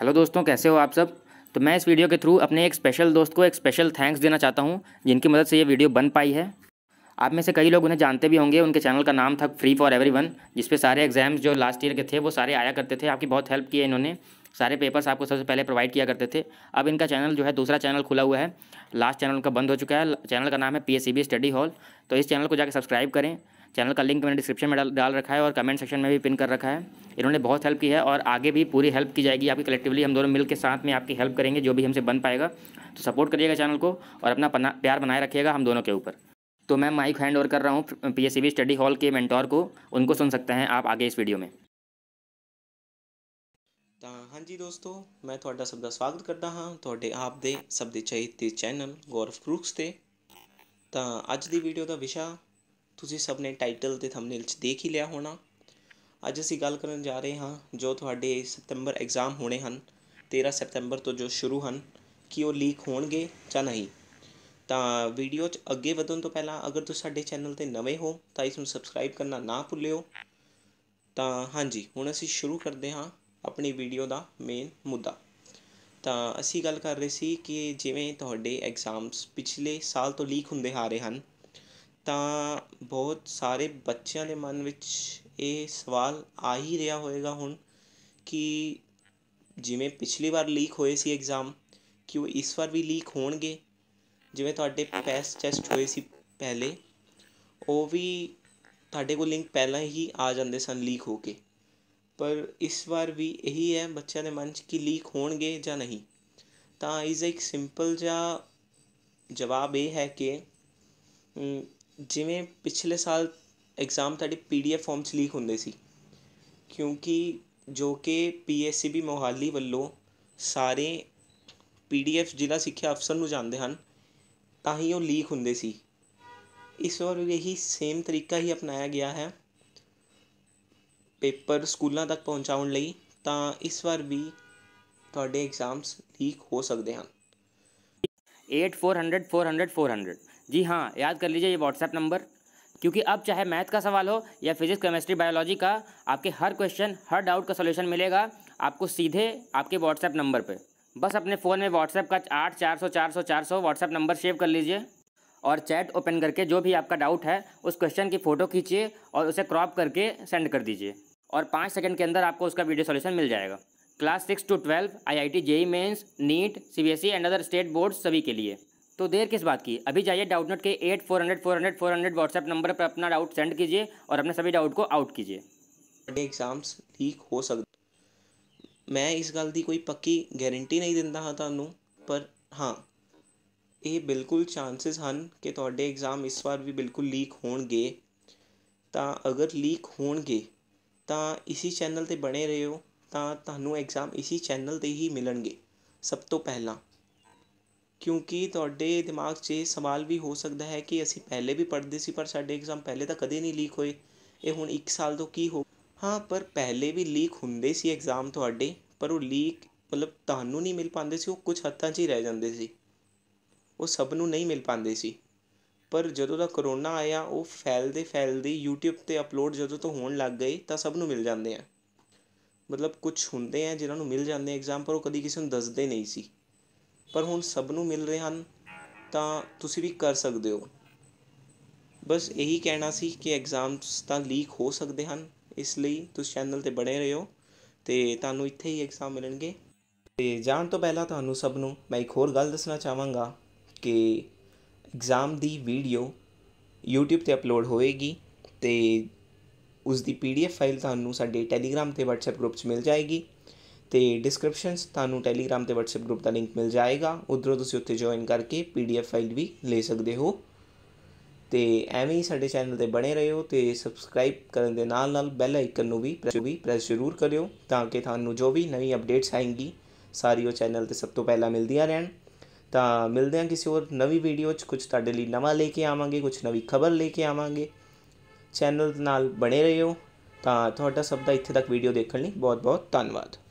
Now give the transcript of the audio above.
hello दोस्तों कैसे हो आप सब तो मैं इस वीडियो के थ्रू अपने एक स्पेशल दोस्त को एक स्पेशल थैंक्स देना चाहता हूँ जिनकी मदद से ये वीडियो बन पाई है आप में से कई लोग उन्हें जानते भी होंगे उनके चैनल का नाम था फ्री फॉर एवरी वन जिसपे सारे एग्जाम्स जो लास्ट ईयर के थे वो सारे आया करते थे आपकी बहुत हेल्प की है इन्होंने सारे पेपर्स आपको सबसे पहले प्रोवाइड किया करते थे अब इनका चैनल जो है दूसरा चैनल खुला हुआ है लास्ट चैनल उनका बंद हो चुका है चैनल का नाम है पी स्टडी हॉल तो इस चैनल को जाकर सब्सक्राइब करें चैनल का लिंक मैंने डिस्क्रिप्शन में डाल डाल रखा है और कमेंट सेक्शन में भी पिन कर रखा है इन्होंने बहुत हेल्प की है और आगे भी पूरी हेल्प की जाएगी आपकी कलेक्टिवली हम दोनों मिल के साथ में आपकी हेल्प करेंगे जो भी हमसे बन पाएगा तो सपोर्ट करिएगा चैनल को और अपना प्यार बनाए रखिएगा हम दोनों के ऊपर तो मैं माइक हैंड ओवर कर रहा हूँ पी स्टडी हॉल के मैंटोर को उनको सुन सकते हैं आप आगे इस वीडियो में हाँ जी दोस्तों मैं थोड़ा सब का स्वागत करता हाँ थोड़े आप दे सब ਦੇ ਚਾਹੀਦੇ ਚੈਨਲ ਗੌਰਵ ਕਰੂਕਸ ਤੇ ਤਾਂ ਅੱਜ ਦੀ ਵੀਡੀਓ ਦਾ ਤੁਸੀਂ ਸਭ ਨੇ ਟਾਈਟਲ ਤੇ ਥੰਬਨੇਲ 'ਚ ਦੇਖ ਹੀ ਲਿਆ ਹੋਣਾ ਅੱਜ ਅਸੀਂ ਗੱਲ ਕਰਨ ਜਾ ਰਹੇ ਹਾਂ ਜੋ ਤੁਹਾਡੇ ਸਤੰਬਰ ਐਗਜ਼ਾਮ ਹੋਣੇ ਹਨ 13 ਸਤੰਬਰ ਤੋਂ ਜੋ ਸ਼ੁਰੂ ਹਨ ਕਿ ਉਹ ਲੀਕ ਹੋਣਗੇ ਜਾਂ ਨਹੀਂ ਤਾਂ ਵੀਡੀਓ 'ਚ ਅੱਗੇ ਵਧਣ ਤੋਂ ਪਹਿਲਾਂ ਅਗਰ ਤੁਸੀਂ ਸਾਡੇ ਚੈਨਲ ਤੇ ਨਵੇਂ ਹੋ ਤਾਂ ਇਸ ਨੂੰ ਸਬਸਕ੍ਰਾਈਬ ਕਰਨਾ ਨਾ ਭੁੱਲਿਓ ਤਾਂ ਹਾਂਜੀ ਹੁਣ ਅਸੀਂ ਸ਼ੁਰੂ ਕਰਦੇ ਹਾਂ ਆਪਣੀ ਵੀਡੀਓ ਦਾ ਮੇਨ ਮੁੱਦਾ ਤਾਂ ਅਸੀਂ ਗੱਲ ਕਰ ਰਹੇ ਸੀ ਕਿ ਜਿਵੇਂ ਤੁਹਾਡੇ ਐਗਜ਼ਾਮਸ ਪਿਛਲੇ ਸਾਲ ਤੋਂ ਲੀਕ ਹੁੰਦੇ ਆ ਰਹੇ ਹਨ ਤਾਂ ਬਹੁਤ ਸਾਰੇ ਬੱਚਿਆਂ ਦੇ ਮਨ ਵਿੱਚ ਇਹ ਸਵਾਲ ਆ ਹੀ ਰਿਹਾ ਹੋਵੇਗਾ ਹੁਣ ਕਿ ਜਿਵੇਂ ਪਿਛਲੀ ਵਾਰ ਲੀਕ ਹੋਏ ਸੀ ਐਗਜ਼ਾਮ ਕਿ ਉਹ ਇਸ ਵਾਰ ਵੀ ਲੀਕ ਹੋਣਗੇ ਜਿਵੇਂ ਤੁਹਾਡੇ ਪੈਸ ਟੈਸਟ ਹੋਏ ਸੀ ਪਹਿਲੇ ਉਹ ਵੀ ਤੁਹਾਡੇ ਕੋਲ ਲਿੰਕ ਪਹਿਲਾਂ ਹੀ ਆ ਜਾਂਦੇ ਸਨ ਲੀਕ ਹੋ ਕੇ ਪਰ ਇਸ ਵਾਰ ਵੀ ਇਹੀ ਹੈ ਬੱਚਿਆਂ ਦੇ ਮਨ 'ਚ ਕਿ ਲੀਕ ਹੋਣਗੇ ਜਾਂ ਨਹੀਂ ਤਾਂ ਇਸ ਇੱਕ ਸਿੰਪਲ ਜਿਹਾ ਜਵਾਬ ਇਹ ਹੈ ਕਿ ਜਿਵੇਂ ਪਿਛਲੇ ਸਾਲ ਐਗਜ਼ਾਮ ਤੁਹਾਡੇ ਪੀਡੀਐਫ ਡੀ 'ਚ ਲੀਕ ਹੁੰਦੇ ਸੀ ਕਿਉਂਕਿ ਜੋ ਕਿ ਪੀਐਸਸੀਬੀ ਮੋਹਾਲੀ ਵੱਲੋਂ ਸਾਰੇ ਪੀਡੀਐਫ ਡੀ ਜ਼ਿਲ੍ਹਾ ਸਿੱਖਿਆ ਅਫਸਰ ਨੂੰ ਜਾਂਦੇ ਹਨ ਤਾਂ ਹੀ ਉਹ ਲੀਕ ਹੁੰਦੇ ਸੀ ਇਸ ਵਾਰ ਵੀ ਇਹੀ ਸੇਮ ਤਰੀਕਾ ਹੀ ਅਪਣਾਇਆ ਗਿਆ ਹੈ ਪੇਪਰ ਸਕੂਲਾਂ ਤੱਕ ਪਹੁੰਚਾਉਣ ਲਈ ਤਾਂ ਇਸ ਵਾਰ ਵੀ ਤੁਹਾਡੇ ਐਗਜ਼ਾਮਸ ਲੀਕ ਹੋ ਸਕਦੇ ਹਨ 8400 400 400 जी हाँ याद कर लीजिए ये व्हाट्सएप नंबर क्योंकि अब चाहे मैथ का सवाल हो या फिजिक्स केमिस्ट्री बायोलॉजी का आपके हर क्वेश्चन हर डाउट का सोल्यूशन मिलेगा आपको सीधे आपके व्हाट्सएप नंबर पर बस अपने फ़ोन में व्हाट्सएप का आठ चार सौ चार सौ चार सौ व्हाट्सएप नंबर सेव कर लीजिए और चैट ओपन करके जो भी आपका डाउट है उस क्वेश्चन की फ़ोटो खींचिए और उसे क्रॉप करके सेंड कर दीजिए और पाँच सेकंड के अंदर आपको उसका वीडियो सॉल्यूशन मिल जाएगा class six to twelve I I T JEE mains NEET C B S E and other state board सभी के लिए तो देर किस बात की अभी जाइए डाउट डाउटनेट के eight four hundred four hundred four hundred WhatsApp number पर अपना डाउट सेंड कीजिए और अपने सभी डाउट को आउट कीजिए एग्जाम्स लीक हो सकते मैं इस गल की कोई पक्की गारंटी नहीं दिता हाँ तू पर हाँ ये बिल्कुल चांसिस हैं कि थोड़े एग्जाम इस बार भी बिल्कुल लीक हो अगर लीक हो इसी चैनल पर बने रहे हो तो एग्जाम इसी चैनल पर ही मिलने सब तो पहला ਕਿਉਂਕਿ ਤੁਹਾਡੇ ਦਿਮਾਗ 'ਚ ਸਵਾਲ ਵੀ ਹੋ ਸਕਦਾ ਹੈ ਕਿ ਅਸੀਂ ਪਹਿਲੇ ਵੀ ਪੜ੍ਹਦੇ ਸੀ ਪਰ ਸਾਡੇ ਐਗਜ਼ਾਮ ਪਹਿਲੇ ਤਾਂ ਕਦੇ ਨਹੀਂ ਲੀਕ ਹੋਏ ਇਹ ਹੁਣ ਇੱਕ ਸਾਲ ਤੋਂ ਕੀ ਹੋ ਹਾਂ ਪਰ ਪਹਿਲੇ ਵੀ ਲੀਕ ਹੁੰਦੇ ਸੀ ਐਗਜ਼ਾਮ ਤੁਹਾਡੇ ਪਰ ਉਹ ਲੀਕ ਮਤਲਬ ਤੁਹਾਨੂੰ ਨਹੀਂ ਮਿਲ ਪਾਉਂਦੇ ਸੀ ਉਹ ਕੁਝ ਹੱਥਾਂ 'ਚ ਹੀ ਰਹਿ ਜਾਂਦੇ ਸੀ ਉਹ ਸਭ ਨੂੰ ਨਹੀਂ ਮਿਲ ਪਾਉਂਦੇ ਸੀ ਪਰ ਜਦੋਂ ਦਾ ਕਰੋਨਾ ਆਇਆ ਉਹ ਫੈਲਦੇ ਫੈਲਦੇ YouTube ਤੇ ਅਪਲੋਡ ਜਦੋਂ ਤੋਂ ਹੋਣ ਲੱਗ ਗਏ ਤਾਂ ਸਭ ਨੂੰ ਮਿਲ ਜਾਂਦੇ ਆ ਮਤਲਬ ਕੁਝ ਹੁੰਦੇ ਆ ਜਿਨ੍ਹਾਂ ਨੂੰ ਮਿਲ ਜਾਂਦੇ ਐਗਜ਼ਾਮ ਪਰ ਉਹ ਕਦੀ ਕਿਸੇ ਨੂੰ ਦੱਸਦੇ ਨਹੀਂ ਸੀ ਪਰ ਹੁਣ ਸਭ ਨੂੰ ਮਿਲ ਰਹੇ ਹਨ ਤਾਂ ਤੁਸੀਂ ਵੀ ਕਰ ਸਕਦੇ ਹੋ ਬਸ ਇਹੀ ਕਹਿਣਾ ਸੀ ਕਿ ਐਗਜ਼ਾਮਸ ਤਾਂ ਲੀਕ ਹੋ ਸਕਦੇ ਹਨ ਇਸ ਲਈ ਤੁਸੀਂ ਚੈਨਲ ਤੇ ਬਣੇ ਰਹੋ ਤੇ ਤੁਹਾਨੂੰ ਇੱਥੇ ਹੀ ਐਗਜ਼ਾਮ ਮਿਲਣਗੇ ਤੇ ਜਾਣ ਤੋਂ ਪਹਿਲਾਂ ਤੁਹਾਨੂੰ ਸਭ ਨੂੰ ਮੈਂ ਇੱਕ ਹੋਰ ਗੱਲ ਦੱਸਣਾ ਚਾਹਾਂਗਾ ਕਿ ਐਗਜ਼ਾਮ ਦੀ ਵੀਡੀਓ YouTube ਤੇ ਅਪਲੋਡ ਹੋਏਗੀ ਤੇ ਉਸ ਦੀ PDF ਫਾਈਲ ਤੁਹਾਨੂੰ ਸਾਡੇ Telegram ਤੇ WhatsApp ਗਰੁੱਪ 'ਚ ਮਿਲ ਜਾਏਗੀ ਤੇ ਡਿਸਕ੍ਰਿਪਸ਼ਨਸ ਤੁਹਾਨੂੰ ਟੈਲੀਗ੍ਰam ਤੇ WhatsApp ਗਰੁੱਪ ਦਾ ਲਿੰਕ ਮਿਲ ਜਾਏਗਾ ਉਧਰੋਂ ਤੁਸੀਂ ਉੱਥੇ ਜੁਆਇਨ ਕਰਕੇ ਪੀਡੀਐਫ ਫਾਈਲ ਵੀ ਲੈ ਸਕਦੇ ਹੋ ਤੇ ਐਵੇਂ ਹੀ ਸਾਡੇ ਚੈਨਲ ਤੇ ਬਣੇ ਰਹਿਓ ਤੇ ਸਬਸਕ੍ਰਾਈਬ ਕਰਨ ਦੇ ਨਾਲ ਨਾਲ ਬੈਲ ਆਈਕਨ ਨੂੰ ਵੀ ਪ੍ਰੈਸ ਵੀ ਪ੍ਰੈਸ ਜ਼ਰੂਰ ਕਰਿਓ ਤਾਂ ਕਿ ਤੁਹਾਨੂੰ ਜੋ ਵੀ ਨਵੀਂ ਅਪਡੇਟਸ ਆਏਗੀ ਸਾਰੀ ਉਹ ਚੈਨਲ ਤੇ ਸਭ ਤੋਂ ਪਹਿਲਾਂ ਮਿਲਦੀਆਂ ਰਹਿਣ ਤਾਂ ਮਿਲਦੇ ਹਾਂ ਕਿਸੇ ਹੋਰ ਨਵੀਂ ਵੀਡੀਓ 'ਚ ਕੁਝ ਤੁਹਾਡੇ ਲਈ ਨਵਾਂ ਲੈ ਕੇ ਆਵਾਂਗੇ ਕੁਝ ਨਵੀਂ ਖਬਰ ਲੈ ਕੇ ਆਵਾਂਗੇ ਚੈਨਲ ਨਾਲ ਬਣੇ ਰਹਿਓ ਤਾਂ ਤੁਹਾਡਾ ਸਭ ਦਾ ਇੱਥੇ ਤੱਕ ਵੀਡੀਓ ਦੇਖਣ ਲਈ ਬਹੁਤ ਬਹੁਤ ਧੰਨਵਾਦ